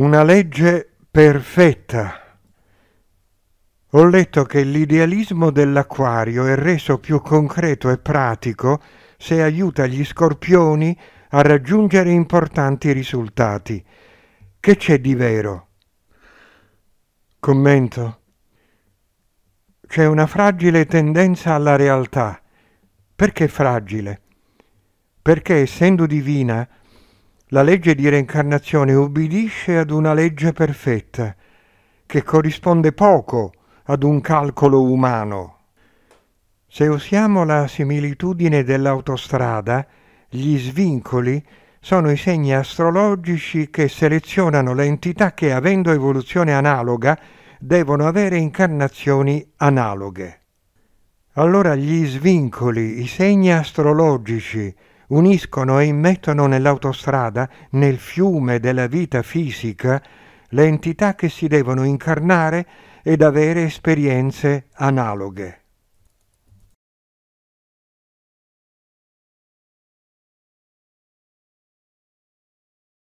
una legge perfetta. Ho letto che l'idealismo dell'acquario è reso più concreto e pratico se aiuta gli scorpioni a raggiungere importanti risultati. Che c'è di vero? Commento. C'è una fragile tendenza alla realtà. Perché fragile? Perché essendo divina, la legge di reincarnazione ubbidisce ad una legge perfetta, che corrisponde poco ad un calcolo umano. Se usiamo la similitudine dell'autostrada, gli svincoli sono i segni astrologici che selezionano le entità che, avendo evoluzione analoga, devono avere incarnazioni analoghe. Allora gli svincoli, i segni astrologici uniscono e immettono nell'autostrada, nel fiume della vita fisica, le entità che si devono incarnare ed avere esperienze analoghe.